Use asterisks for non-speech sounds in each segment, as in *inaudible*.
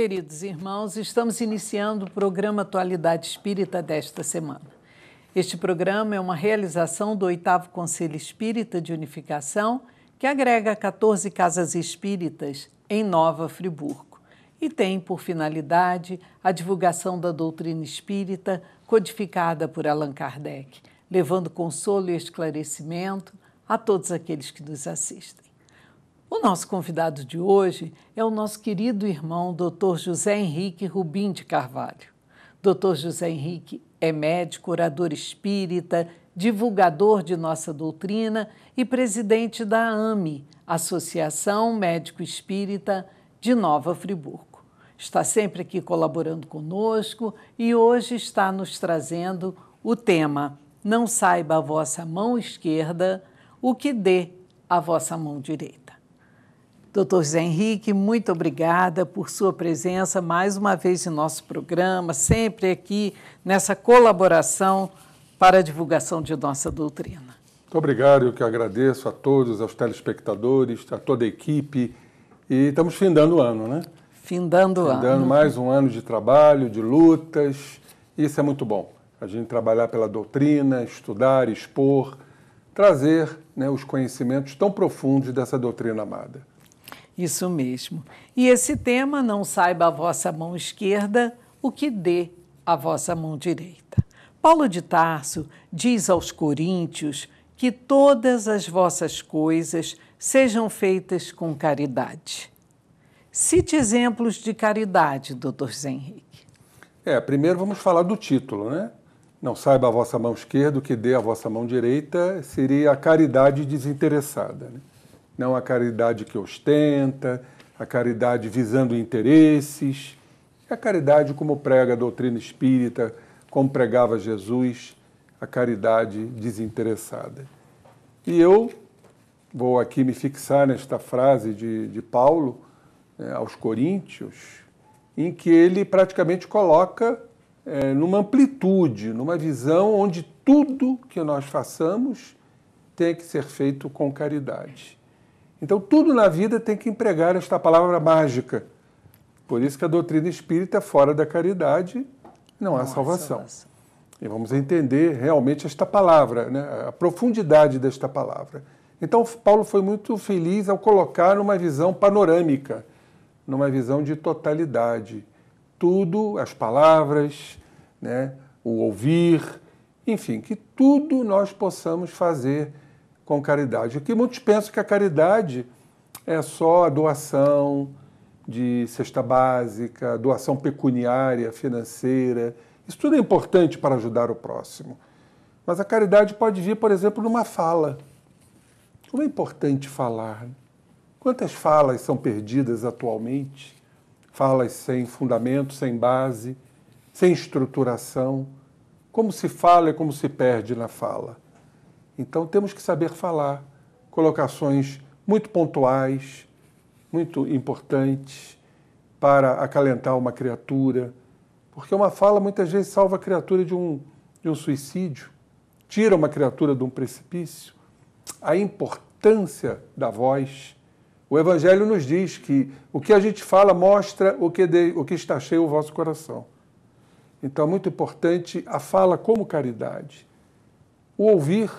Queridos irmãos, estamos iniciando o programa Atualidade Espírita desta semana. Este programa é uma realização do oitavo Conselho Espírita de Unificação, que agrega 14 casas espíritas em Nova Friburgo e tem por finalidade a divulgação da doutrina espírita codificada por Allan Kardec, levando consolo e esclarecimento a todos aqueles que nos assistem. O nosso convidado de hoje é o nosso querido irmão Dr. José Henrique Rubim de Carvalho. Dr. José Henrique é médico, orador espírita, divulgador de nossa doutrina e presidente da AME, Associação Médico Espírita de Nova Friburgo. Está sempre aqui colaborando conosco e hoje está nos trazendo o tema Não saiba a vossa mão esquerda o que dê a vossa mão direita. Doutor Zé Henrique, muito obrigada por sua presença mais uma vez em nosso programa, sempre aqui nessa colaboração para a divulgação de nossa doutrina. Muito obrigado, eu que agradeço a todos, aos telespectadores, a toda a equipe. E estamos findando o ano, né? Findando o ano. Findando mais um ano de trabalho, de lutas. Isso é muito bom. A gente trabalhar pela doutrina, estudar, expor, trazer né, os conhecimentos tão profundos dessa doutrina amada. Isso mesmo. E esse tema, não saiba a vossa mão esquerda o que dê a vossa mão direita. Paulo de Tarso diz aos coríntios que todas as vossas coisas sejam feitas com caridade. Cite exemplos de caridade, doutor Zé Henrique. É, primeiro vamos falar do título, né? Não saiba a vossa mão esquerda o que dê a vossa mão direita seria a caridade desinteressada. Né? não a caridade que ostenta, a caridade visando interesses, a caridade como prega a doutrina espírita, como pregava Jesus, a caridade desinteressada. E eu vou aqui me fixar nesta frase de, de Paulo é, aos Coríntios, em que ele praticamente coloca é, numa amplitude, numa visão onde tudo que nós façamos tem que ser feito com caridade. Então, tudo na vida tem que empregar esta palavra mágica. Por isso que a doutrina espírita, é fora da caridade, não há salvação. salvação. E vamos entender realmente esta palavra, né? a profundidade desta palavra. Então, Paulo foi muito feliz ao colocar numa visão panorâmica, numa visão de totalidade. Tudo, as palavras, né? o ouvir, enfim, que tudo nós possamos fazer com caridade. O que muitos pensam é que a caridade é só a doação de cesta básica, doação pecuniária, financeira. Isso tudo é importante para ajudar o próximo. Mas a caridade pode vir, por exemplo, numa fala. Como é importante falar? Quantas falas são perdidas atualmente? Falas sem fundamento, sem base, sem estruturação. Como se fala e como se perde na fala. Então temos que saber falar, colocações muito pontuais, muito importantes para acalentar uma criatura, porque uma fala muitas vezes salva a criatura de um, de um suicídio, tira uma criatura de um precipício. A importância da voz. O Evangelho nos diz que o que a gente fala mostra o que, de, o que está cheio o vosso coração. Então, é muito importante a fala como caridade. O ouvir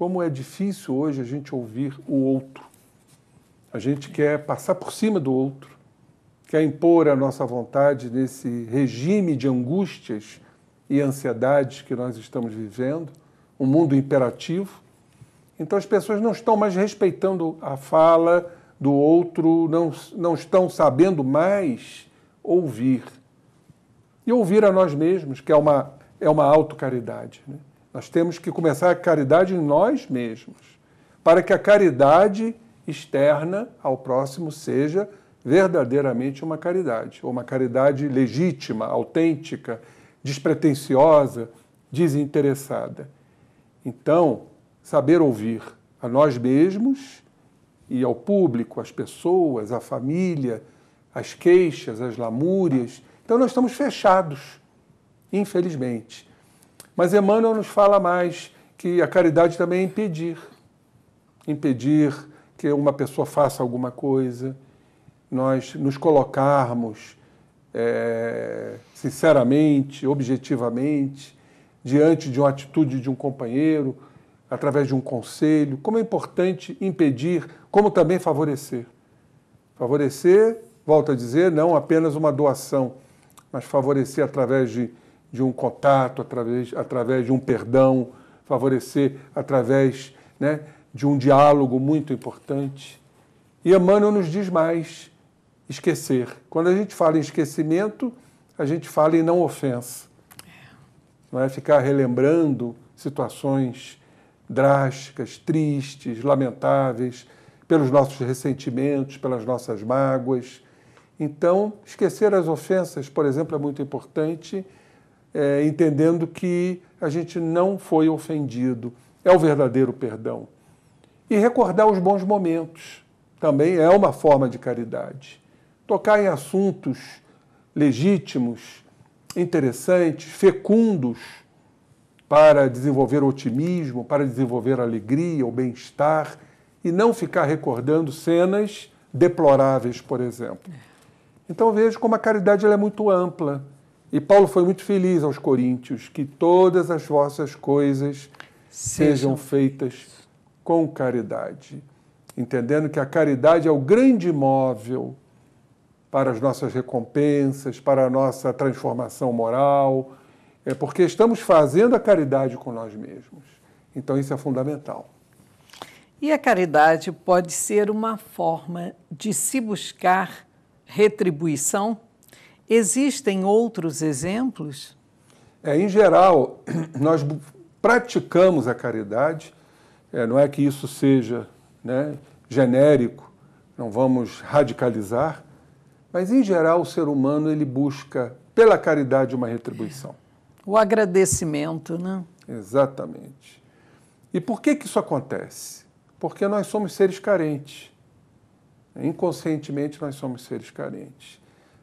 como é difícil hoje a gente ouvir o outro. A gente quer passar por cima do outro, quer impor a nossa vontade nesse regime de angústias e ansiedades que nós estamos vivendo, um mundo imperativo. Então as pessoas não estão mais respeitando a fala do outro, não, não estão sabendo mais ouvir. E ouvir a nós mesmos, que é uma, é uma autocaridade. Né? Nós temos que começar a caridade em nós mesmos, para que a caridade externa ao próximo seja verdadeiramente uma caridade, ou uma caridade legítima, autêntica, despretensiosa, desinteressada. Então, saber ouvir a nós mesmos e ao público, às pessoas, à família, as queixas, as lamúrias. Então, nós estamos fechados, infelizmente. Mas Emmanuel nos fala mais que a caridade também é impedir. Impedir que uma pessoa faça alguma coisa, nós nos colocarmos é, sinceramente, objetivamente, diante de uma atitude de um companheiro, através de um conselho. Como é importante impedir, como também favorecer. Favorecer, volto a dizer, não apenas uma doação, mas favorecer através de de um contato, através, através de um perdão, favorecer através né, de um diálogo muito importante. E Emmanuel nos diz mais: esquecer. Quando a gente fala em esquecimento, a gente fala em não ofensa. Não é ficar relembrando situações drásticas, tristes, lamentáveis, pelos nossos ressentimentos, pelas nossas mágoas. Então, esquecer as ofensas, por exemplo, é muito importante é, entendendo que a gente não foi ofendido. É o verdadeiro perdão. E recordar os bons momentos também é uma forma de caridade. Tocar em assuntos legítimos, interessantes, fecundos, para desenvolver otimismo, para desenvolver alegria, o bem-estar, e não ficar recordando cenas deploráveis, por exemplo. Então vejo como a caridade é muito ampla e Paulo foi muito feliz aos Coríntios, que todas as vossas coisas sejam, sejam feitas com caridade, entendendo que a caridade é o grande móvel para as nossas recompensas, para a nossa transformação moral, é porque estamos fazendo a caridade com nós mesmos. Então isso é fundamental. E a caridade pode ser uma forma de se buscar retribuição? Existem outros exemplos? É, em geral, *clears throat* nós praticamos a caridade, é, não é que isso seja né, genérico, não vamos radicalizar, mas em geral o ser humano ele busca pela caridade uma retribuição. O agradecimento, né? Exatamente. E por que, que isso acontece? Porque nós somos seres carentes. Inconscientemente nós somos seres carentes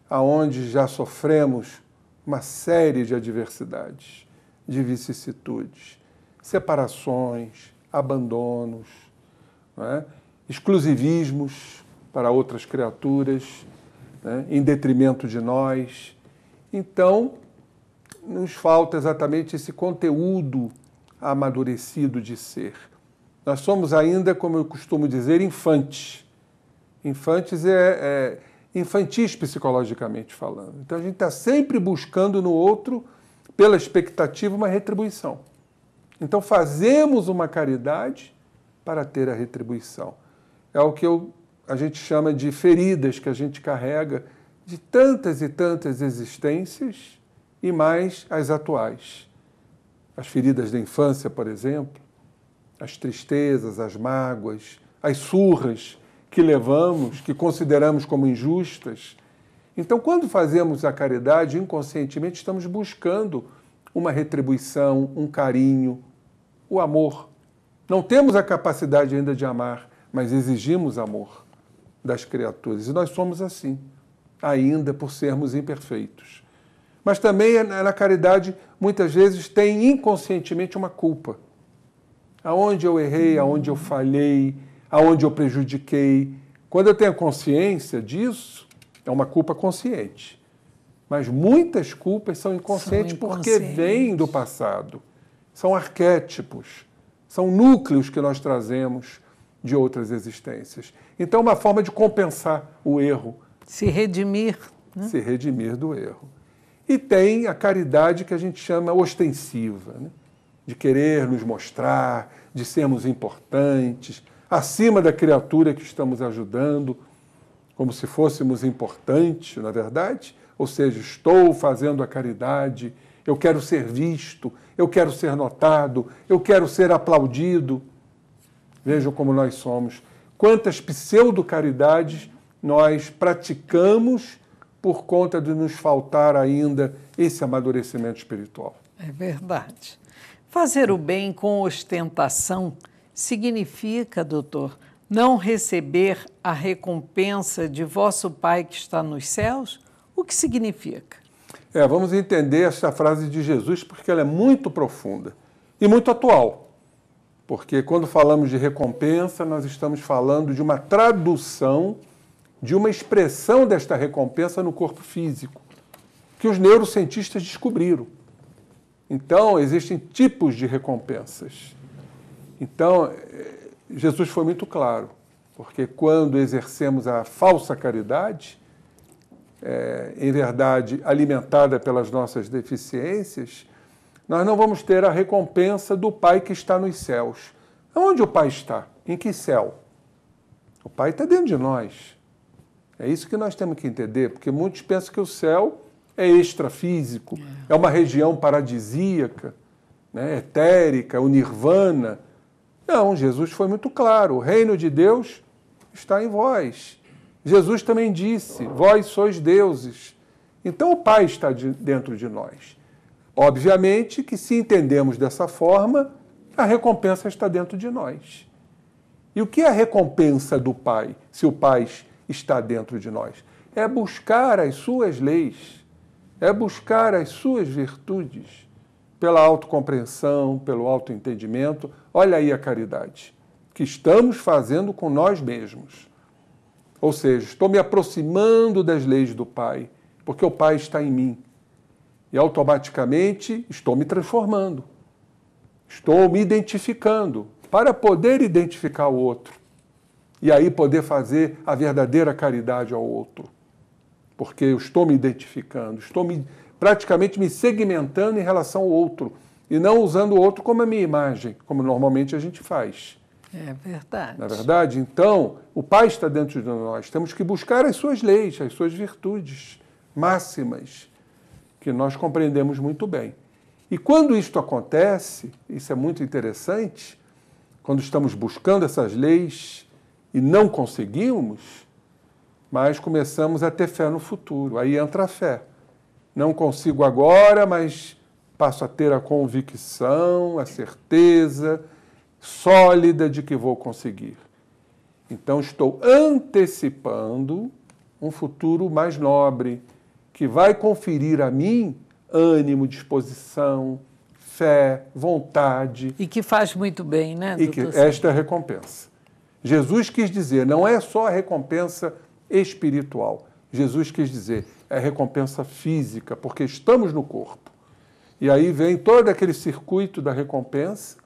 aonde já sofremos uma série de adversidades, de vicissitudes, separações, abandonos, é? exclusivismos para outras criaturas, né? em detrimento de nós. Então, nos falta exatamente esse conteúdo amadurecido de ser. Nós somos ainda, como eu costumo dizer, infantes. Infantes é, é infantis psicologicamente falando. Então a gente está sempre buscando no outro, pela expectativa, uma retribuição. Então fazemos uma caridade para ter a retribuição. É o que eu, a gente chama de feridas que a gente carrega de tantas e tantas existências e mais as atuais. As feridas da infância, por exemplo, as tristezas, as mágoas, as surras que levamos, que consideramos como injustas. Então, quando fazemos a caridade, inconscientemente estamos buscando uma retribuição, um carinho, o amor. Não temos a capacidade ainda de amar, mas exigimos amor das criaturas. E nós somos assim, ainda por sermos imperfeitos. Mas também é, na caridade, muitas vezes, tem inconscientemente uma culpa. Aonde eu errei, aonde eu falhei, aonde eu prejudiquei. Quando eu tenho consciência disso, é uma culpa consciente. Mas muitas culpas são inconscientes, são inconscientes. porque vêm do passado. São arquétipos, são núcleos que nós trazemos de outras existências. Então, é uma forma de compensar o erro. Se redimir. Né? Se redimir do erro. E tem a caridade que a gente chama ostensiva, né? de querer nos mostrar, de sermos importantes, acima da criatura que estamos ajudando, como se fôssemos importantes, na é verdade? Ou seja, estou fazendo a caridade, eu quero ser visto, eu quero ser notado, eu quero ser aplaudido. Vejam como nós somos. Quantas pseudo-caridades nós praticamos por conta de nos faltar ainda esse amadurecimento espiritual. É verdade. Fazer o bem com ostentação Significa, doutor, não receber a recompensa de vosso Pai que está nos céus? O que significa? É, vamos entender essa frase de Jesus porque ela é muito profunda e muito atual. Porque quando falamos de recompensa, nós estamos falando de uma tradução de uma expressão desta recompensa no corpo físico, que os neurocientistas descobriram. Então, existem tipos de recompensas. Então, eh, Jesus foi muito claro, porque quando exercemos a falsa caridade, é, em verdade alimentada pelas nossas deficiências, nós não vamos ter a recompensa do Pai que está nos céus. Onde o Pai está? Em que céu? O Pai está dentro de nós. É isso que nós temos que entender, porque muitos pensam que o céu é extrafísico, é, é uma região paradisíaca, né, etérica, o nirvana. Não, Jesus foi muito claro: o reino de Deus está em vós. Jesus também disse: vós sois deuses. Então o Pai está de, dentro de nós. Obviamente que, se entendemos dessa forma, a recompensa está dentro de nós. E o que é a recompensa do Pai, se o Pai está dentro de nós? É buscar as suas leis, é buscar as suas virtudes pela autocompreensão, pelo autoentendimento. Olha aí a caridade que estamos fazendo com nós mesmos. Ou seja, estou me aproximando das leis do Pai, porque o Pai está em mim. E automaticamente estou me transformando. Estou me identificando para poder identificar o outro e aí poder fazer a verdadeira caridade ao outro. Porque eu estou me identificando, estou me praticamente me segmentando em relação ao outro e não usando o outro como a minha imagem, como normalmente a gente faz. É verdade. Na é verdade, então, o Pai está dentro de nós. Temos que buscar as suas leis, as suas virtudes máximas, que nós compreendemos muito bem. E quando isto acontece, isso é muito interessante, quando estamos buscando essas leis e não conseguimos, mas começamos a ter fé no futuro. Aí entra a fé. Não consigo agora, mas passo a ter a convicção, a certeza sólida de que vou conseguir. Então, estou antecipando um futuro mais nobre, que vai conferir a mim ânimo, disposição, fé, vontade. E que faz muito bem, né? E que esta é a recompensa. Jesus quis dizer, não é só a recompensa espiritual. Jesus quis dizer, é recompensa física, porque estamos no corpo. E aí vem todo aquele circuito da recompensa,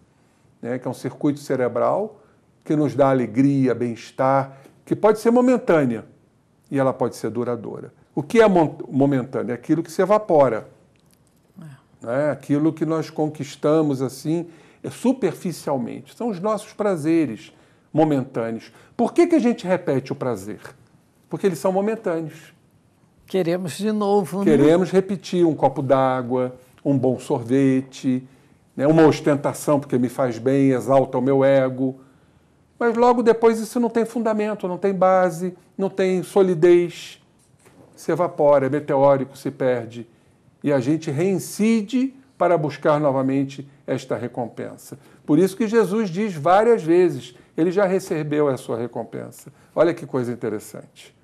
né, que é um circuito cerebral, que nos dá alegria, bem-estar, que pode ser momentânea e ela pode ser duradoura. O que é momentâneo? É aquilo que se evapora. É. Né? Aquilo que nós conquistamos assim é superficialmente. São os nossos prazeres momentâneos. Por que, que a gente repete o prazer? Porque eles são momentâneos. Queremos de novo. Né? Queremos né? repetir um copo d'água, um bom sorvete, né? uma ostentação porque me faz bem, exalta o meu ego. Mas logo depois isso não tem fundamento, não tem base, não tem solidez. Se evapora, é meteórico, se perde. E a gente reincide para buscar novamente esta recompensa. Por isso que Jesus diz várias vezes: ele já recebeu a sua recompensa. Olha que coisa interessante.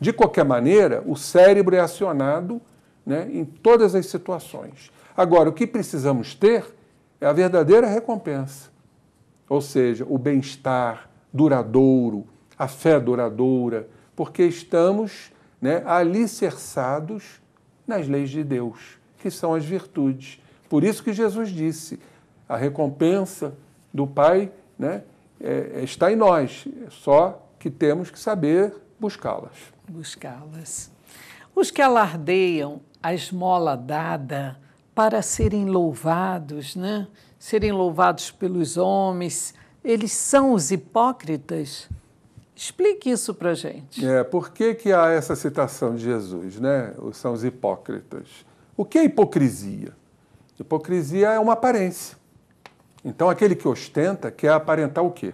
De qualquer maneira, o cérebro é acionado né, em todas as situações. Agora, o que precisamos ter é a verdadeira recompensa, ou seja, o bem-estar duradouro, a fé duradoura, porque estamos né, alicerçados nas leis de Deus, que são as virtudes. Por isso que Jesus disse: a recompensa do Pai né, é, é está em nós, só que temos que saber buscá-las. Buscá-las. Os que alardeiam a esmola dada para serem louvados, né? serem louvados pelos homens, eles são os hipócritas? Explique isso para gente. É, por que, que há essa citação de Jesus, né? São os hipócritas. O que é hipocrisia? Hipocrisia é uma aparência. Então, aquele que ostenta quer aparentar o quê?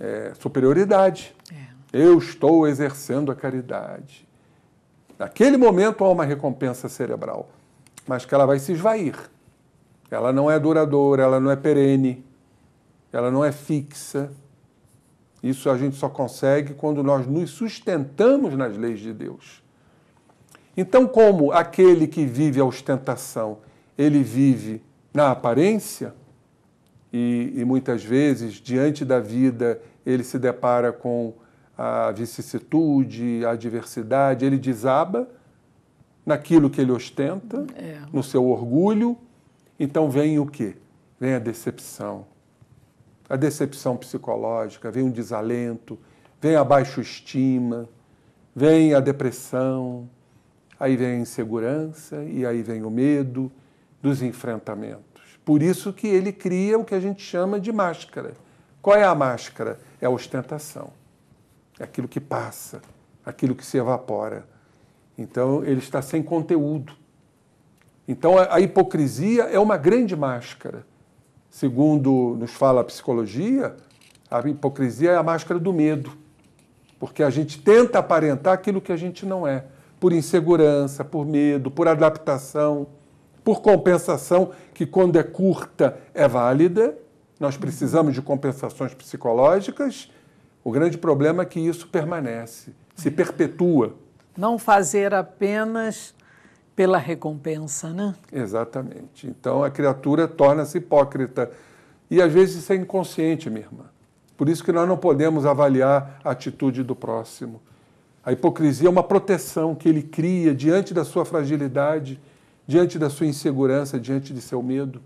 É, superioridade. É. Eu estou exercendo a caridade. Naquele momento há uma recompensa cerebral, mas que ela vai se esvair. Ela não é duradoura, ela não é perene, ela não é fixa. Isso a gente só consegue quando nós nos sustentamos nas leis de Deus. Então, como aquele que vive a ostentação, ele vive na aparência, e, e muitas vezes, diante da vida, ele se depara com a vicissitude, a adversidade, ele desaba naquilo que ele ostenta, é. no seu orgulho. Então vem o quê? Vem a decepção. A decepção psicológica, vem o desalento, vem a baixa estima, vem a depressão, aí vem a insegurança e aí vem o medo dos enfrentamentos. Por isso que ele cria o que a gente chama de máscara. Qual é a máscara? É a ostentação aquilo que passa, aquilo que se evapora. Então, ele está sem conteúdo. Então, a, a hipocrisia é uma grande máscara. Segundo nos fala a psicologia, a hipocrisia é a máscara do medo, porque a gente tenta aparentar aquilo que a gente não é, por insegurança, por medo, por adaptação, por compensação, que quando é curta é válida, nós precisamos de compensações psicológicas, o grande problema é que isso permanece, se perpetua. Não fazer apenas pela recompensa, né? Exatamente. Então a criatura torna-se hipócrita. E às vezes isso é inconsciente, minha irmã. Por isso que nós não podemos avaliar a atitude do próximo. A hipocrisia é uma proteção que ele cria diante da sua fragilidade, diante da sua insegurança, diante de seu medo.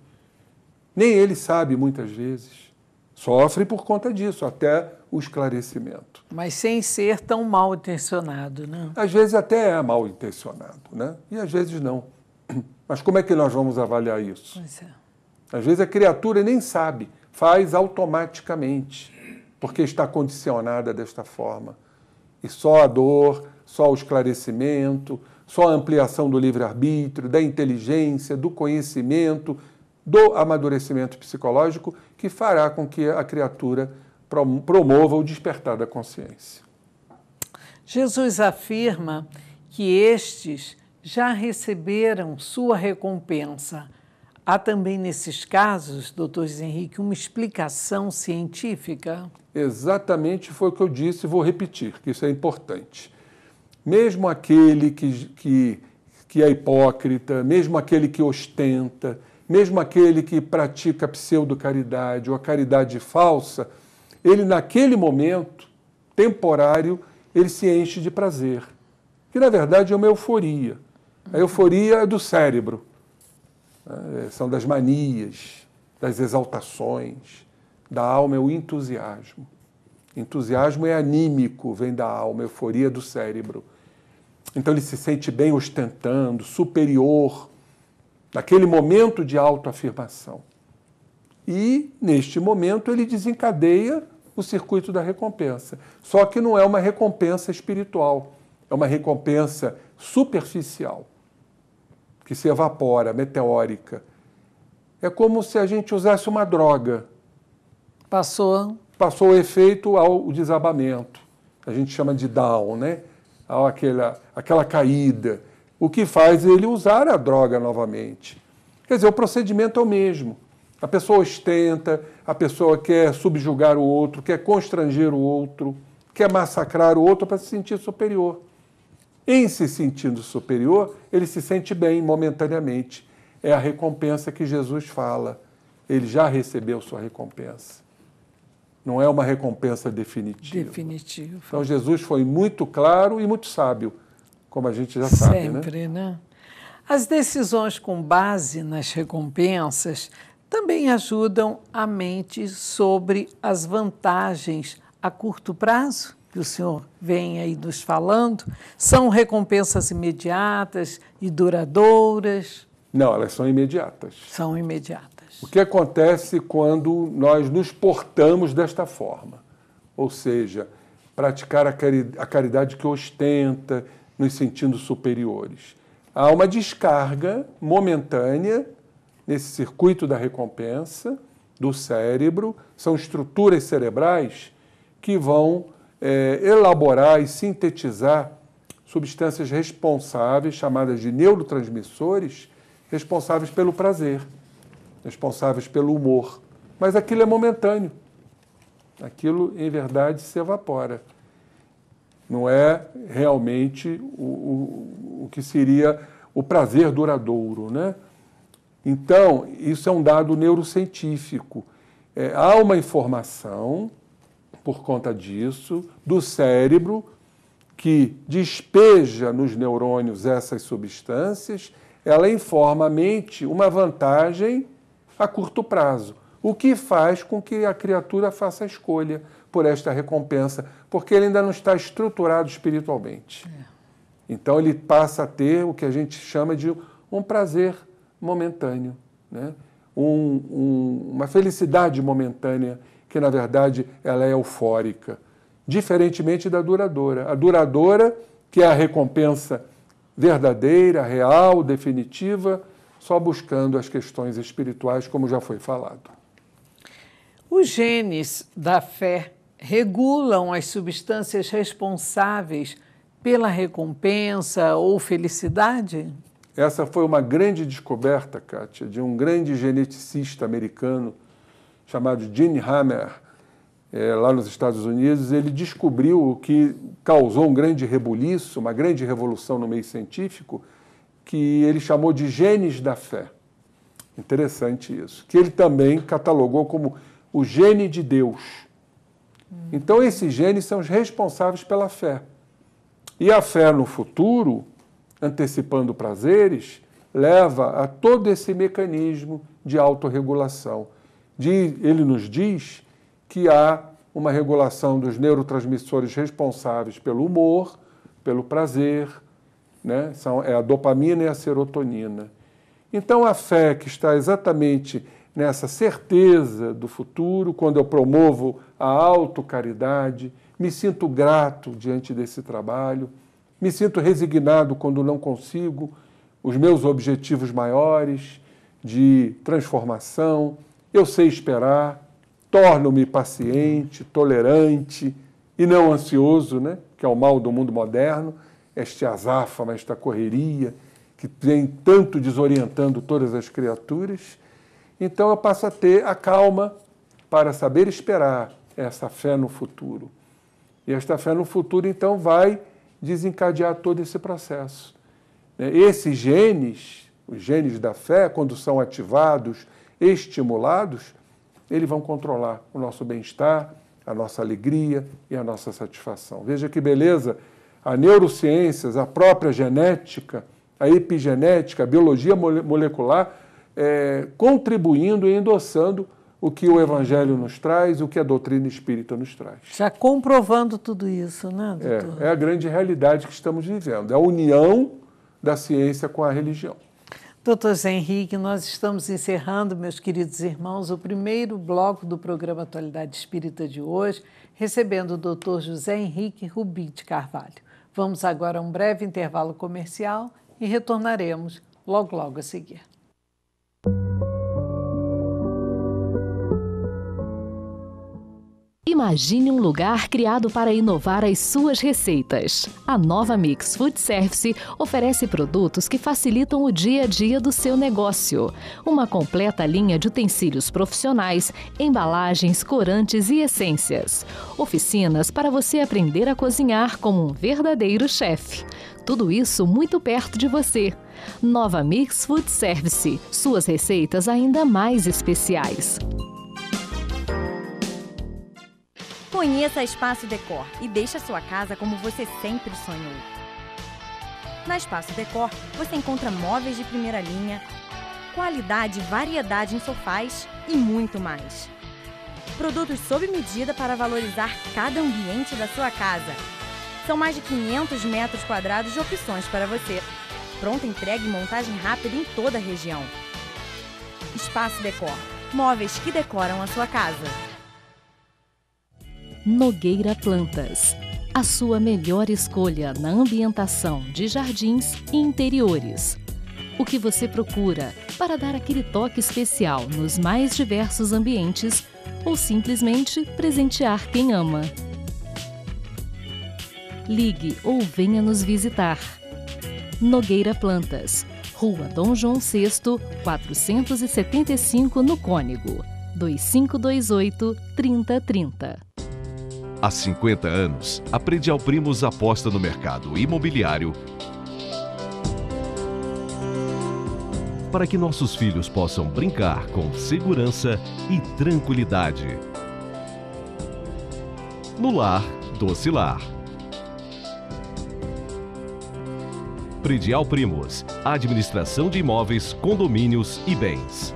Nem ele sabe muitas vezes. Sofre por conta disso, até o esclarecimento. Mas sem ser tão mal intencionado, né? Às vezes até é mal intencionado, né? E às vezes não. *clears throat* Mas como é que nós vamos avaliar isso? É. Às vezes a criatura nem sabe, faz automaticamente, porque está condicionada desta forma. E só a dor, só o esclarecimento, só a ampliação do livre-arbítrio, da inteligência, do conhecimento, do amadurecimento psicológico que fará com que a criatura promova o despertar da consciência. Jesus afirma que estes já receberam sua recompensa. Há também nesses casos, doutor Henrique, uma explicação científica? Exatamente foi o que eu disse e vou repetir, que isso é importante. Mesmo aquele que, que, que é hipócrita, mesmo aquele que ostenta, mesmo aquele que pratica pseudo-caridade ou a caridade falsa, ele naquele momento temporário, ele se enche de prazer, que na verdade é uma euforia. A euforia é do cérebro, é, são das manias, das exaltações, da alma é o entusiasmo. Entusiasmo é anímico, vem da alma, é euforia do cérebro. Então ele se sente bem ostentando, superior, naquele momento de autoafirmação e, neste momento, ele desencadeia o circuito da recompensa. Só que não é uma recompensa espiritual, é uma recompensa superficial, que se evapora, meteórica. É como se a gente usasse uma droga. Passou. Passou o efeito ao desabamento. A gente chama de down, né? Aquela, aquela caída. O que faz ele usar a droga novamente. Quer dizer, o procedimento é o mesmo. A pessoa ostenta, a pessoa quer subjugar o outro, quer constranger o outro, quer massacrar o outro para se sentir superior. Em se sentindo superior, ele se sente bem momentaneamente. É a recompensa que Jesus fala. Ele já recebeu sua recompensa. Não é uma recompensa definitiva. Definitiva. Então Jesus foi muito claro e muito sábio, como a gente já né? Sempre, sabe. Sempre, né? né? As decisões com base nas recompensas também ajudam a mente sobre as vantagens a curto prazo que o senhor vem aí nos falando, são recompensas imediatas e duradouras? Não, elas são imediatas. São imediatas. O que acontece quando nós nos portamos desta forma? Ou seja, praticar a caridade que ostenta, nos sentindo superiores. Há uma descarga momentânea nesse circuito da recompensa do cérebro, são estruturas cerebrais que vão é, elaborar e sintetizar substâncias responsáveis, chamadas de neurotransmissores, responsáveis pelo prazer, responsáveis pelo humor. Mas aquilo é momentâneo. Aquilo, em verdade, se evapora. Não é realmente o, o, o que seria o prazer duradouro, né? Então, isso é um dado neurocientífico. É, há uma informação, por conta disso, do cérebro que despeja nos neurônios essas substâncias, ela informa a mente uma vantagem a curto prazo, o que faz com que a criatura faça a escolha por esta recompensa, porque ele ainda não está estruturado espiritualmente. É. Então ele passa a ter o que a gente chama de um prazer momentâneo, né? Um, um, uma felicidade momentânea que, na verdade, ela é eufórica, diferentemente da duradoura. A duradoura, que é a recompensa verdadeira, real, definitiva, só buscando as questões espirituais, como já foi falado. Os genes da fé regulam as substâncias responsáveis pela recompensa ou felicidade? Essa foi uma grande descoberta, Kátia, de um grande geneticista americano chamado Gene Hammer, é, lá nos Estados Unidos. Ele descobriu o que causou um grande rebuliço, uma grande revolução no meio científico, que ele chamou de genes da fé. Interessante isso. Que ele também catalogou como o gene de Deus. Então, esses genes são os responsáveis pela fé. E a fé no futuro antecipando prazeres, leva a todo esse mecanismo de autorregulação. Ele nos diz que há uma regulação dos neurotransmissores responsáveis pelo humor, pelo prazer, né? São, é a dopamina e a serotonina. Então, a fé que está exatamente nessa certeza do futuro, quando eu promovo a autocaridade, me sinto grato diante desse trabalho me sinto resignado quando não consigo os meus objetivos maiores de transformação. Eu sei esperar, torno-me paciente, tolerante e não ansioso, né? que é o mal do mundo moderno, este azáfama, esta correria que vem tanto desorientando todas as criaturas. Então eu passo a ter a calma para saber esperar essa fé no futuro. E esta fé no futuro, então, vai desencadear todo esse processo. Né? Esses genes, os genes da fé, quando são ativados, estimulados, eles vão controlar o nosso bem-estar, a nossa alegria e a nossa satisfação. Veja que beleza! A neurociências, a própria genética, a epigenética, a biologia molecular, é, contribuindo e endossando o que o Evangelho nos traz, o que a doutrina espírita nos traz. Já comprovando tudo isso, né, é, doutor? É, é a grande realidade que estamos vivendo, é a união da ciência com a religião. Doutor Zé Henrique, nós estamos encerrando, meus queridos irmãos, o primeiro bloco do programa Atualidade Espírita de hoje, recebendo o doutor José Henrique Rubim de Carvalho. Vamos agora a um breve intervalo comercial e retornaremos logo, logo a seguir. Imagine um lugar criado para inovar as suas receitas. A Nova Mix Food Service oferece produtos que facilitam o dia a dia do seu negócio. Uma completa linha de utensílios profissionais, embalagens, corantes e essências. Oficinas para você aprender a cozinhar como um verdadeiro chefe. Tudo isso muito perto de você. Nova Mix Food Service. Suas receitas ainda mais especiais. Conheça a Espaço Decor e deixe a sua casa como você sempre sonhou. Na Espaço Decor, você encontra móveis de primeira linha, qualidade e variedade em sofás e muito mais. Produtos sob medida para valorizar cada ambiente da sua casa. São mais de 500 metros quadrados de opções para você. Pronta entrega e montagem rápida em toda a região. Espaço Decor. Móveis que decoram a sua casa. Nogueira Plantas. A sua melhor escolha na ambientação de jardins e interiores. O que você procura para dar aquele toque especial nos mais diversos ambientes ou simplesmente presentear quem ama. Ligue ou venha nos visitar. Nogueira Plantas, Rua Dom João VI, 475 no Cônego, 2528 3030. Há 50 anos, a Predial Primos aposta no mercado imobiliário para que nossos filhos possam brincar com segurança e tranquilidade. No lar, doce lar. Predial Primos, administração de imóveis, condomínios e bens.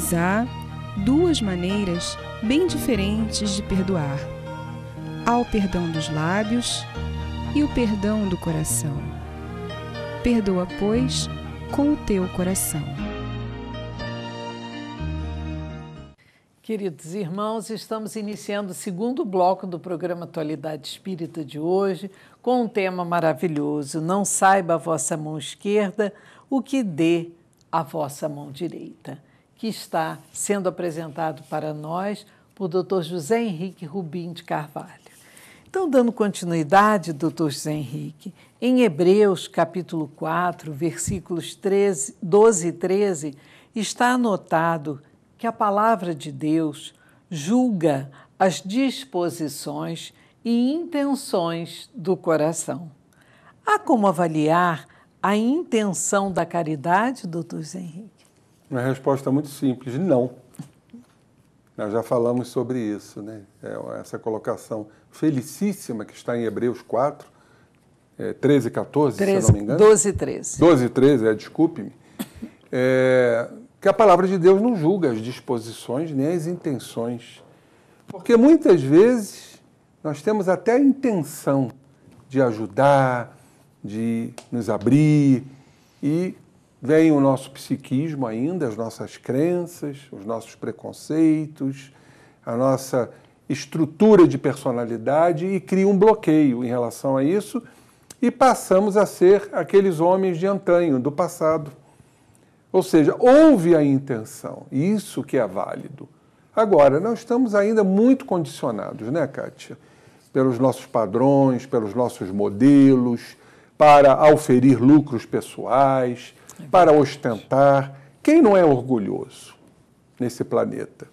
Mas há duas maneiras bem diferentes de perdoar: há o perdão dos lábios e o perdão do coração. Perdoa, pois, com o teu coração. Queridos irmãos, estamos iniciando o segundo bloco do programa Atualidade Espírita de hoje, com um tema maravilhoso: Não saiba a vossa mão esquerda o que dê a vossa mão direita que está sendo apresentado para nós por Dr. José Henrique Rubim de Carvalho. Então, dando continuidade, Dr. José Henrique, em Hebreus capítulo 4, versículos 13, 12 e 13, está anotado que a palavra de Deus julga as disposições e intenções do coração. Há como avaliar a intenção da caridade, doutor Henrique? Uma resposta é muito simples, não. Nós já falamos sobre isso, né? É, essa colocação felicíssima que está em Hebreus 4, é, 13 e 14, 13, se não me engano. 12 e 13. 12 e 13, é, desculpe-me. É, que a palavra de Deus não julga as disposições nem as intenções. Porque muitas vezes nós temos até a intenção de ajudar, de nos abrir, e Vem o nosso psiquismo ainda, as nossas crenças, os nossos preconceitos, a nossa estrutura de personalidade e cria um bloqueio em relação a isso e passamos a ser aqueles homens de antanho, do passado. Ou seja, houve a intenção, isso que é válido. Agora, nós estamos ainda muito condicionados, né, Kátia? Pelos nossos padrões, pelos nossos modelos, para auferir lucros pessoais, para ostentar. Quem não é orgulhoso nesse planeta?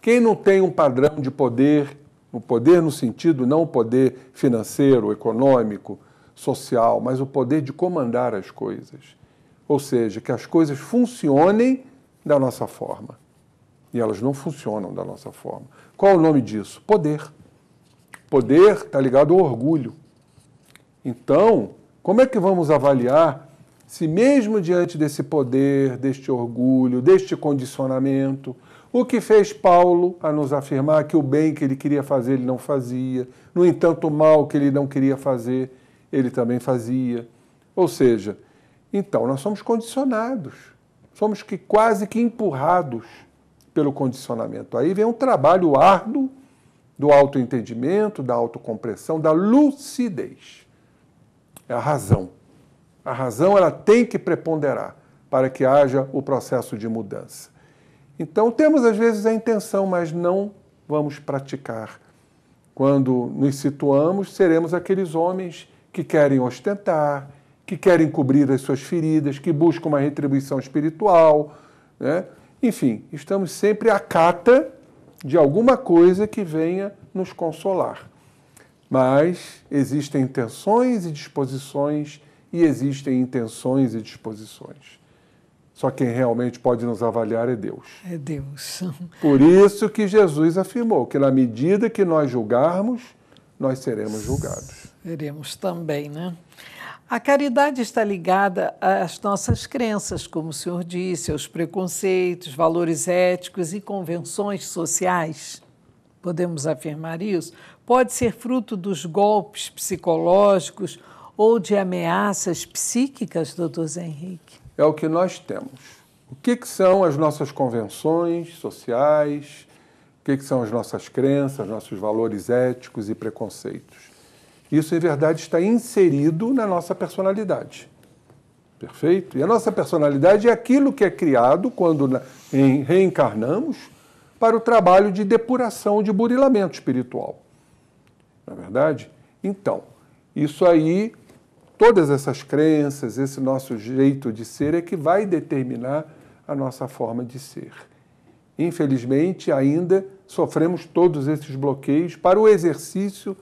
Quem não tem um padrão de poder, o poder no sentido não o poder financeiro, econômico, social, mas o poder de comandar as coisas. Ou seja, que as coisas funcionem da nossa forma. E elas não funcionam da nossa forma. Qual é o nome disso? Poder. Poder está ligado ao orgulho. Então, como é que vamos avaliar se mesmo diante desse poder, deste orgulho, deste condicionamento, o que fez Paulo a nos afirmar que o bem que ele queria fazer ele não fazia, no entanto, o mal que ele não queria fazer ele também fazia. Ou seja, então nós somos condicionados, somos que quase que empurrados pelo condicionamento. Aí vem um trabalho árduo do autoentendimento, da autocompressão, da lucidez. É a razão. A razão ela tem que preponderar para que haja o processo de mudança. Então temos às vezes a intenção, mas não vamos praticar. Quando nos situamos, seremos aqueles homens que querem ostentar, que querem cobrir as suas feridas, que buscam uma retribuição espiritual, né? Enfim, estamos sempre à cata de alguma coisa que venha nos consolar. Mas existem intenções e disposições e existem intenções e disposições. Só quem realmente pode nos avaliar é Deus. É Deus. *laughs* Por isso que Jesus afirmou que na medida que nós julgarmos, nós seremos julgados. Seremos também, né? A caridade está ligada às nossas crenças, como o senhor disse, aos preconceitos, valores éticos e convenções sociais. Podemos afirmar isso? Pode ser fruto dos golpes psicológicos ou de ameaças psíquicas, doutor Zé Henrique? É o que nós temos. O que, que são as nossas convenções sociais, o que, que são as nossas crenças, nossos valores éticos e preconceitos. Isso, em verdade, está inserido na nossa personalidade. Perfeito? E a nossa personalidade é aquilo que é criado quando reencarnamos para o trabalho de depuração, de burilamento espiritual. Não é verdade? Então, isso aí todas essas crenças, esse nosso jeito de ser é que vai determinar a nossa forma de ser. Infelizmente, ainda sofremos todos esses bloqueios para o exercício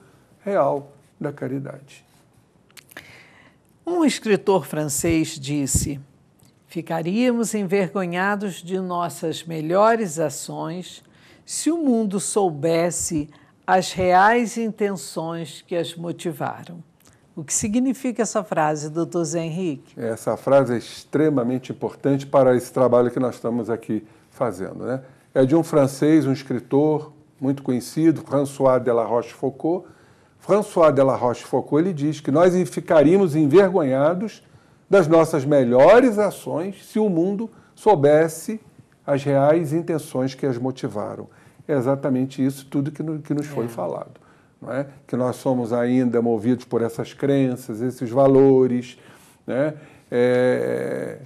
real da caridade. Um escritor francês disse: Ficaríamos envergonhados de nossas melhores ações se o mundo soubesse as reais intenções que as motivaram. O que significa essa frase, doutor Zé Henrique? Essa frase é extremamente importante para esse trabalho que nós estamos aqui fazendo. Né? É de um francês, um escritor muito conhecido, François de la Rochefoucauld. François de la Rochefoucauld ele diz que nós ficaríamos envergonhados das nossas melhores ações se o mundo soubesse as reais intenções que as motivaram. É exatamente isso tudo que, nos foi é. falado é? que nós somos ainda movidos por essas crenças, esses valores, né? é,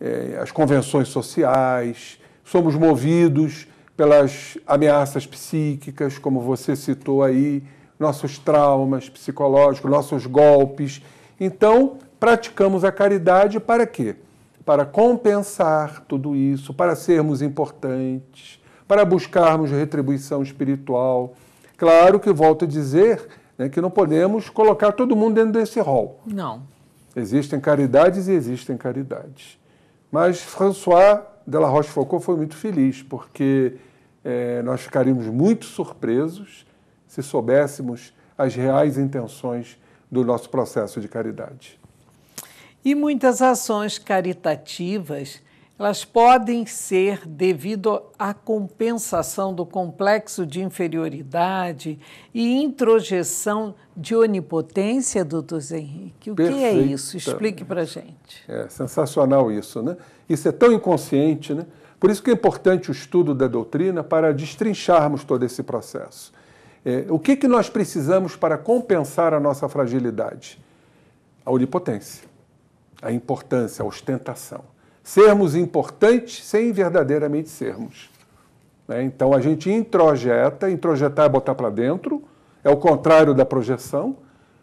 é, as convenções sociais, somos movidos pelas ameaças psíquicas, como você citou aí, nossos traumas psicológicos, nossos golpes. Então, praticamos a caridade para quê? Para compensar tudo isso, para sermos importantes, para buscarmos retribuição espiritual Claro que volto a dizer né, que não podemos colocar todo mundo dentro desse rol. Não. Existem caridades e existem caridades. Mas François de La Rochefoucauld foi muito feliz, porque é, nós ficaríamos muito surpresos se soubéssemos as reais intenções do nosso processo de caridade. E muitas ações caritativas elas podem ser devido à compensação do complexo de inferioridade e introjeção de onipotência, doutor Zé Henrique. O que é isso? Explique para gente. É sensacional isso, né? Isso é tão inconsciente, né? Por isso que é importante o estudo da doutrina para destrincharmos todo esse processo. É, o que, que nós precisamos para compensar a nossa fragilidade? A onipotência, a importância, a ostentação sermos importantes sem verdadeiramente sermos. Né? Então a gente introjeta, introjetar é botar para dentro, é o contrário da projeção.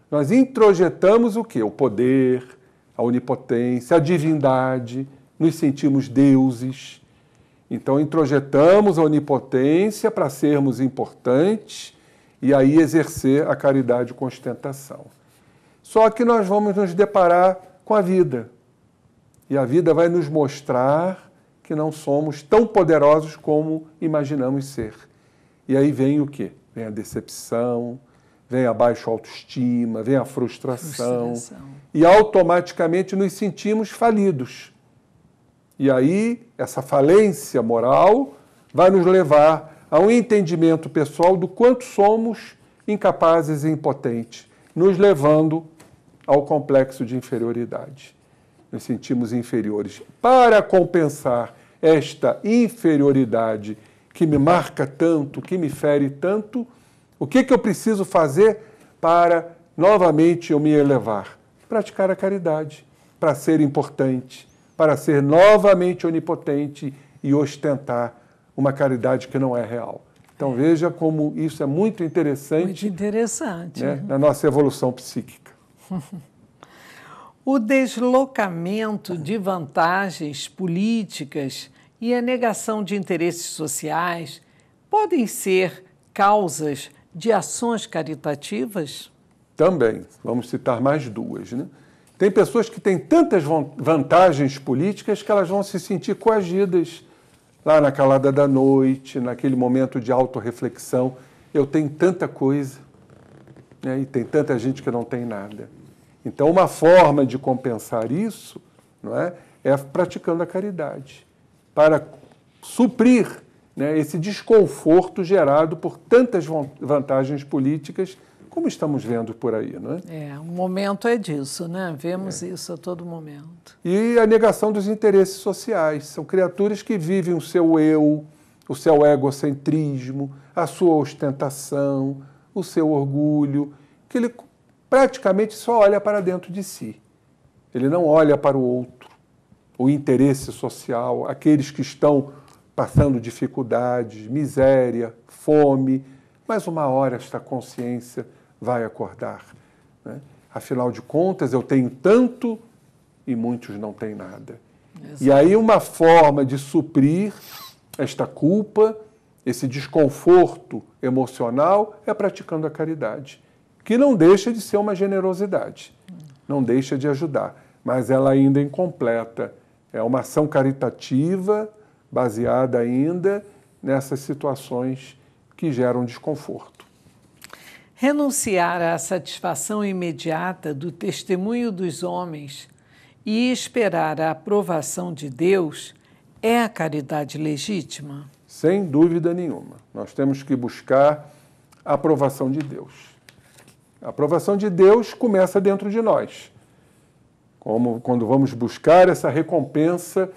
Nós introjetamos o que? O poder, a onipotência, a divindade, nos sentimos deuses. Então introjetamos a onipotência para sermos importantes e aí exercer a caridade com ostentação. Só que nós vamos nos deparar com a vida e a vida vai nos mostrar que não somos tão poderosos como imaginamos ser. E aí vem o quê? Vem a decepção, vem a baixa autoestima, vem a frustração, frustração. E automaticamente nos sentimos falidos. E aí, essa falência moral vai nos levar a um entendimento pessoal do quanto somos incapazes e impotentes, nos levando ao complexo de inferioridade nos sentimos inferiores. Para compensar esta inferioridade que me marca tanto, que me fere tanto, o que, que eu preciso fazer para novamente eu me elevar? Praticar a caridade, para ser importante, para ser novamente onipotente e ostentar uma caridade que não é real. Então veja como isso é muito interessante. Muito interessante. Né, na nossa evolução psíquica. *laughs* O deslocamento de vantagens políticas e a negação de interesses sociais podem ser causas de ações caritativas? Também. Vamos citar mais duas. Né? Tem pessoas que têm tantas vantagens políticas que elas vão se sentir coagidas lá na calada da noite, naquele momento de autorreflexão. Eu tenho tanta coisa né? e tem tanta gente que não tem nada. Então, uma forma de compensar isso não é, é praticando a caridade, para suprir né, esse desconforto gerado por tantas vantagens políticas como estamos vendo por aí, não é? É, o momento é disso, né? Vemos é. isso a todo momento. E a negação dos interesses sociais. São criaturas que vivem o seu eu, o seu egocentrismo, a sua ostentação, o seu orgulho, que ele praticamente só olha para dentro de si. Ele não olha para o outro, o interesse social, aqueles que estão passando dificuldades, miséria, fome. Mas uma hora esta consciência vai acordar. Né? Afinal de contas, eu tenho tanto e muitos não têm nada. Exato. E aí, uma forma de suprir esta culpa, esse desconforto emocional, é praticando a caridade que não deixa de ser uma generosidade, não deixa de ajudar, mas ela ainda é incompleta. É uma ação caritativa baseada ainda nessas situações que geram desconforto. Renunciar à satisfação imediata do testemunho dos homens e esperar a aprovação de Deus é a caridade legítima? Sem dúvida nenhuma. Nós temos que buscar a aprovação de Deus. A aprovação de Deus começa dentro de nós. Como quando vamos buscar essa recompensa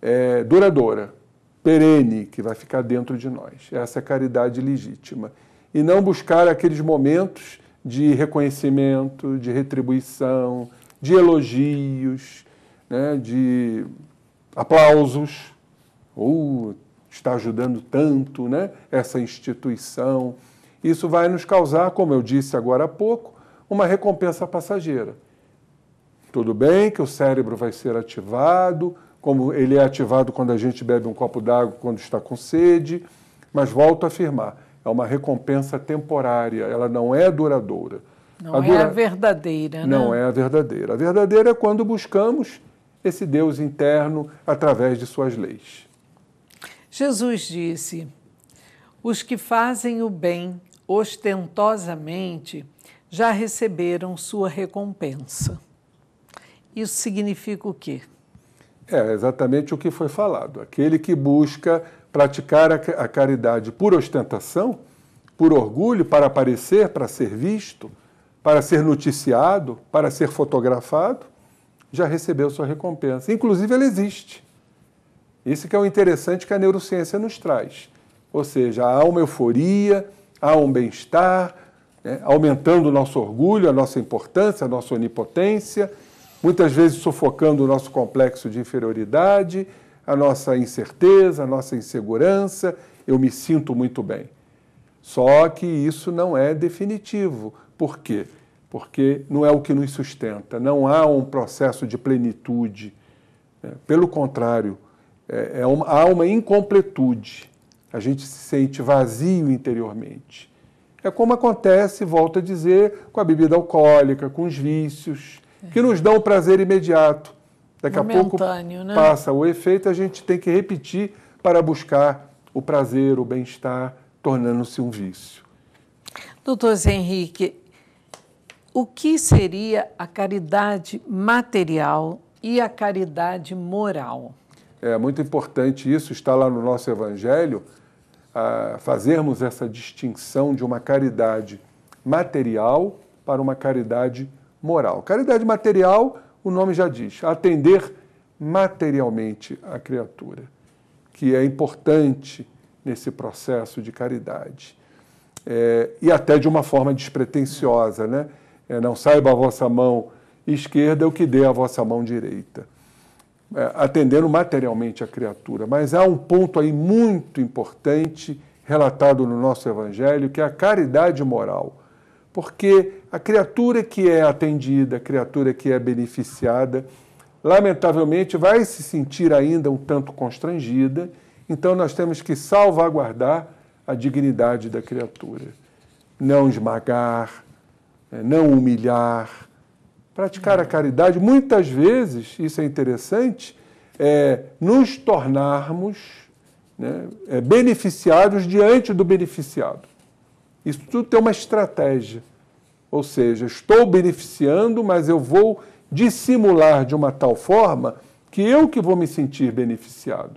é, duradoura, perene, que vai ficar dentro de nós. Essa é caridade legítima. E não buscar aqueles momentos de reconhecimento, de retribuição, de elogios, né, de aplausos. ou uh, está ajudando tanto né, essa instituição. Isso vai nos causar, como eu disse agora há pouco, uma recompensa passageira. Tudo bem que o cérebro vai ser ativado, como ele é ativado quando a gente bebe um copo d'água quando está com sede, mas volto a afirmar, é uma recompensa temporária, ela não é duradoura. Não a é dura... é a verdadeira, né? Não é a verdadeira. A verdadeira é quando buscamos esse Deus interno através de suas leis. Jesus disse: Os que fazem o bem ostentosamente já receberam sua recompensa. Isso significa o quê? É exatamente o que foi falado. Aquele que busca praticar a caridade por ostentação, por orgulho, para aparecer, para ser visto, para ser noticiado, para ser fotografado, já recebeu sua recompensa. Inclusive, ela existe. Isso que é o interessante que a neurociência nos traz. Ou seja, há uma euforia, há um bem-estar, né, aumentando o nosso orgulho, a nossa importância, a nossa onipotência, muitas vezes sufocando o nosso complexo de inferioridade, a nossa incerteza, a nossa insegurança. Eu me sinto muito bem. Só que isso não é definitivo. Por quê? Porque não é o que nos sustenta, não há um processo de plenitude. Né. Pelo contrário, é, é uma, há uma incompletude. A gente se sente vazio interiormente. É como acontece, volto a dizer, com a bebida alcoólica, com os vícios, é. que nos dão prazer imediato. Daqui a pouco né? passa o efeito, a gente tem que repetir para buscar o prazer, o bem-estar, tornando-se um vício. Doutor Henrique, o que seria a caridade material e a caridade moral? É muito importante isso, está lá no nosso Evangelho, a fazermos essa distinção de uma caridade material para uma caridade moral. Caridade material, o nome já diz, atender materialmente a criatura, que é importante nesse processo de caridade. É, e até de uma forma despretensiosa, né? É, não saiba a vossa mão esquerda é o que dê a vossa mão direita. É, atendendo materialmente a criatura. Mas há um ponto aí muito importante relatado no nosso Evangelho, que é a caridade moral. Porque a criatura que é atendida, a criatura que é beneficiada, lamentavelmente vai se sentir ainda um tanto constrangida, então nós temos que salvaguardar a dignidade da criatura. Não esmagar, é, não humilhar, Praticar a caridade, muitas vezes, isso é interessante, é nos tornarmos né, é, beneficiários diante do beneficiado. Isso tudo tem uma estratégia. Ou seja, estou beneficiando, mas eu vou dissimular de uma tal forma que eu que vou me sentir beneficiado.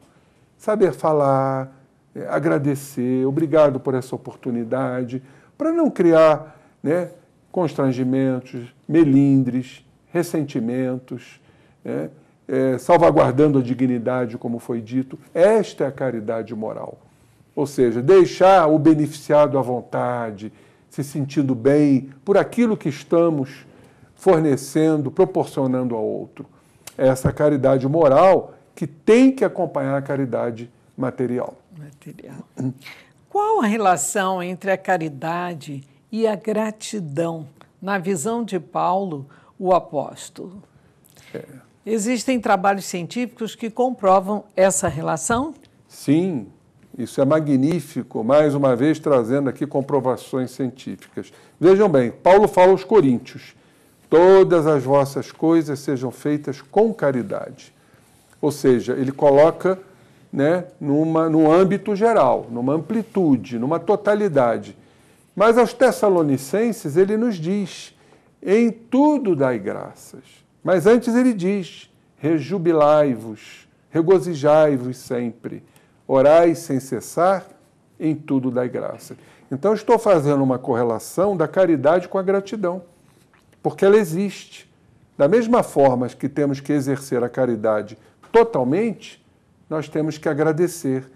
Saber falar, é, agradecer, obrigado por essa oportunidade, para não criar né, constrangimentos, melindres, ressentimentos, né, é, salvaguardando a dignidade, como foi dito. Esta é a caridade moral. Ou seja, deixar o beneficiado à vontade, se sentindo bem por aquilo que estamos fornecendo, proporcionando ao outro. É essa caridade moral que tem que acompanhar a caridade material. Material. Qual a relação entre a caridade e a gratidão, na visão de Paulo, o apóstolo. É. Existem trabalhos científicos que comprovam essa relação? Sim, isso é magnífico, mais uma vez trazendo aqui comprovações científicas. Vejam bem, Paulo fala aos Coríntios: todas as vossas coisas sejam feitas com caridade. Ou seja, ele coloca né, numa, num âmbito geral, numa amplitude, numa totalidade. Mas aos Tessalonicenses ele nos diz: em tudo dai graças. Mas antes ele diz: rejubilai-vos, regozijai-vos sempre, orai sem cessar, em tudo dai graças. Então estou fazendo uma correlação da caridade com a gratidão, porque ela existe. Da mesma forma que temos que exercer a caridade totalmente, nós temos que agradecer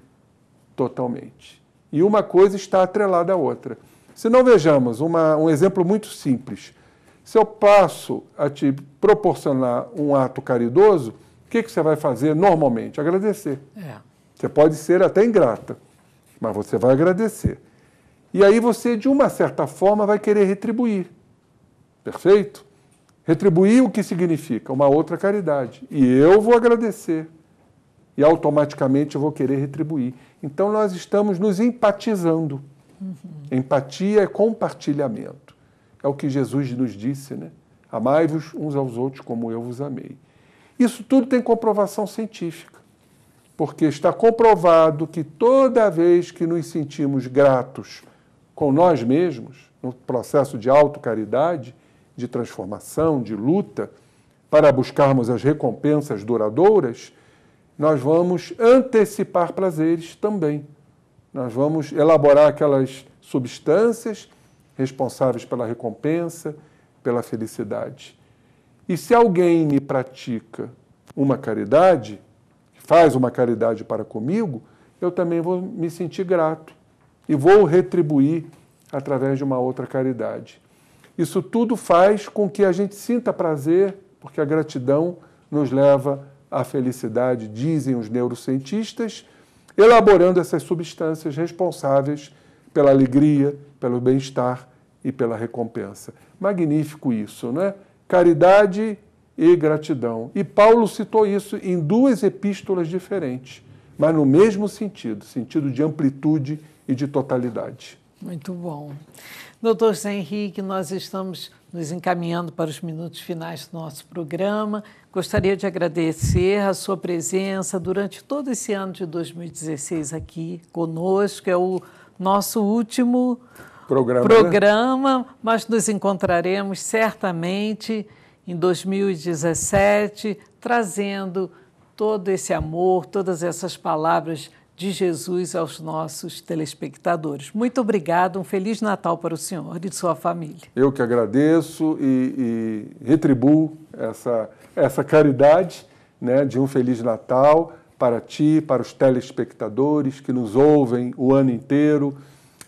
totalmente. E uma coisa está atrelada à outra. Se não vejamos uma, um exemplo muito simples. Se eu passo a te proporcionar um ato caridoso, o que, que você vai fazer normalmente? Agradecer. É. Você pode ser até ingrata, mas você vai agradecer. E aí você, de uma certa forma, vai querer retribuir. Perfeito? Retribuir o que significa? Uma outra caridade. E eu vou agradecer. E automaticamente eu vou querer retribuir. Então nós estamos nos empatizando. Uhum. Empatia é compartilhamento. É o que Jesus nos disse, né? Amai-vos uns aos outros como eu vos amei. Isso tudo tem comprovação científica, porque está comprovado que toda vez que nos sentimos gratos com nós mesmos, no processo de autocaridade, de transformação, de luta, para buscarmos as recompensas duradouras, nós vamos antecipar prazeres também. Nós vamos elaborar aquelas substâncias responsáveis pela recompensa, pela felicidade. E se alguém me pratica uma caridade, faz uma caridade para comigo, eu também vou me sentir grato e vou retribuir através de uma outra caridade. Isso tudo faz com que a gente sinta prazer, porque a gratidão nos leva à felicidade, dizem os neurocientistas elaborando essas substâncias responsáveis pela alegria, pelo bem-estar e pela recompensa. Magnífico isso, né? Caridade e gratidão. E Paulo citou isso em duas epístolas diferentes, mas no mesmo sentido sentido de amplitude e de totalidade. Muito bom. Doutor Henrique, nós estamos nos encaminhando para os minutos finais do nosso programa. Gostaria de agradecer a sua presença durante todo esse ano de 2016 aqui conosco. É o nosso último programa, né? programa né? mas nos encontraremos certamente em 2017 trazendo todo esse amor, todas essas palavras de Jesus aos nossos telespectadores. Muito obrigado, um Feliz Natal para o senhor e de sua família. Eu que agradeço e, e retribuo essa, essa caridade né, de um Feliz Natal para ti, para os telespectadores que nos ouvem o ano inteiro,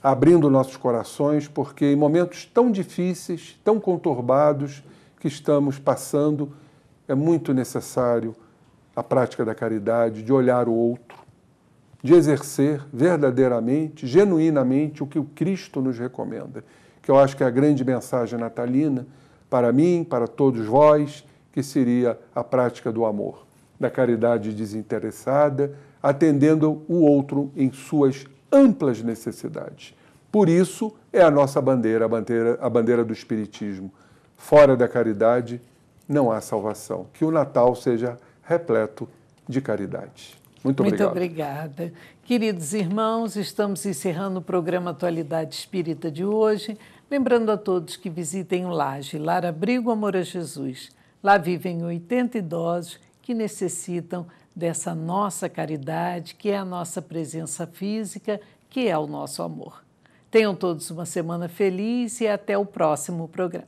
abrindo nossos corações, porque em momentos tão difíceis, tão conturbados que estamos passando, é muito necessário a prática da caridade, de olhar o outro de exercer verdadeiramente, genuinamente, o que o Cristo nos recomenda, que eu acho que é a grande mensagem natalina para mim, para todos vós, que seria a prática do amor, da caridade desinteressada, atendendo o outro em suas amplas necessidades. Por isso é a nossa bandeira, a bandeira, a bandeira do Espiritismo. Fora da caridade não há salvação. Que o Natal seja repleto de caridade. Muito Muito obrigada. Queridos irmãos, estamos encerrando o programa Atualidade Espírita de hoje. Lembrando a todos que visitem o Laje, Lar Abrigo Amor a Jesus. Lá vivem 80 idosos que necessitam dessa nossa caridade, que é a nossa presença física, que é o nosso amor. Tenham todos uma semana feliz e até o próximo programa.